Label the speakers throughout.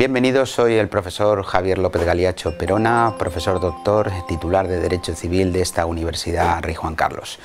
Speaker 1: Bienvenidos, soy el profesor Javier López Galiacho Perona, profesor doctor, titular de Derecho Civil de esta Universidad Rey Juan Carlos.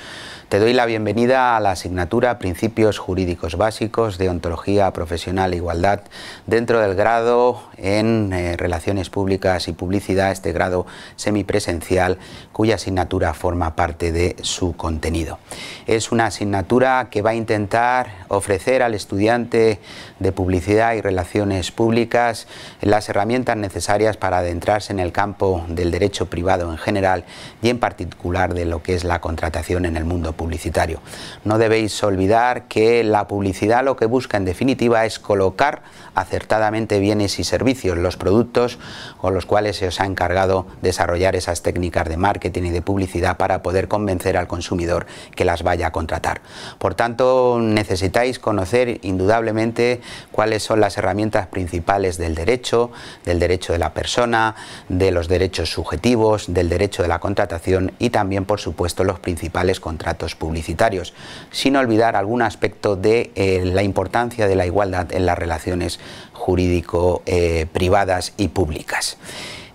Speaker 1: Te doy la bienvenida a la asignatura Principios Jurídicos Básicos de Ontología Profesional e Igualdad dentro del grado en eh, Relaciones Públicas y Publicidad, este grado semipresencial cuya asignatura forma parte de su contenido. Es una asignatura que va a intentar ofrecer al estudiante de Publicidad y Relaciones Públicas las, herramientas necesarias para adentrarse en el campo del derecho privado en general y en particular de lo que es la contratación en el mundo publicitario. No debéis olvidar que la publicidad lo que busca en definitiva es colocar acertadamente bienes y servicios, los productos con los cuales se os ha encargado desarrollar esas técnicas de marketing y de publicidad para poder convencer al consumidor que las vaya a contratar. Por tanto, necesitáis conocer indudablemente cuáles son las herramientas principales del derecho, del derecho de la persona, de los derechos subjetivos, del derecho de la contratación y también, por supuesto, los principales contratos publicitarios, sin olvidar algún aspecto de eh, la importancia de la igualdad en las relaciones jurídico-privadas eh, y públicas.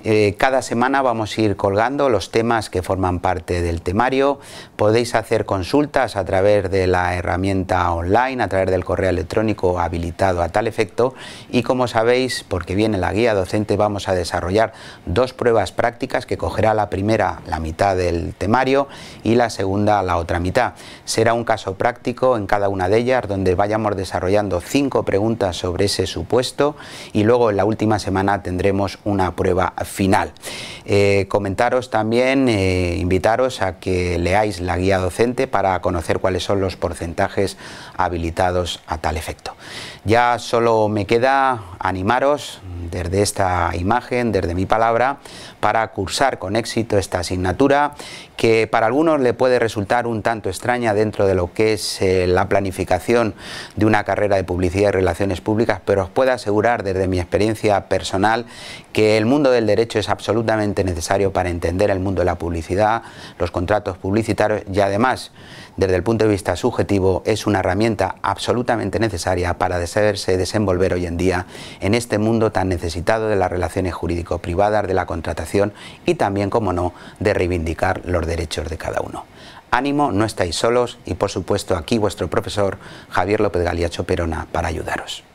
Speaker 1: Eh, cada semana vamos a ir colgando los temas que forman parte del temario. Podéis hacer consultas a través de la herramienta online, a través del correo electrónico habilitado a tal efecto. Y como sabéis, porque viene la guía docente, vamos a desarrollar dos pruebas prácticas que cogerá la primera la mitad del temario y la segunda la otra mitad. Será un caso práctico en cada una de ellas donde vayamos desarrollando cinco preguntas sobre ese supuesto y luego en la última semana tendremos una prueba final. Eh, comentaros también, eh, invitaros a que leáis la guía docente para conocer cuáles son los porcentajes habilitados a tal efecto. Ya solo me queda animaros desde esta imagen, desde mi palabra, para cursar con éxito esta asignatura que para algunos le puede resultar un tanto extraña dentro de lo que es eh, la planificación de una carrera de publicidad y relaciones públicas, pero os puedo asegurar desde mi experiencia personal que el mundo del derecho hecho es absolutamente necesario para entender el mundo de la publicidad, los contratos publicitarios y además, desde el punto de vista subjetivo, es una herramienta absolutamente necesaria para desearse desenvolver hoy en día en este mundo tan necesitado de las relaciones jurídico-privadas, de la contratación y también, como no, de reivindicar los derechos de cada uno. Ánimo, no estáis solos y por supuesto aquí vuestro profesor Javier López Galiacho Perona para ayudaros.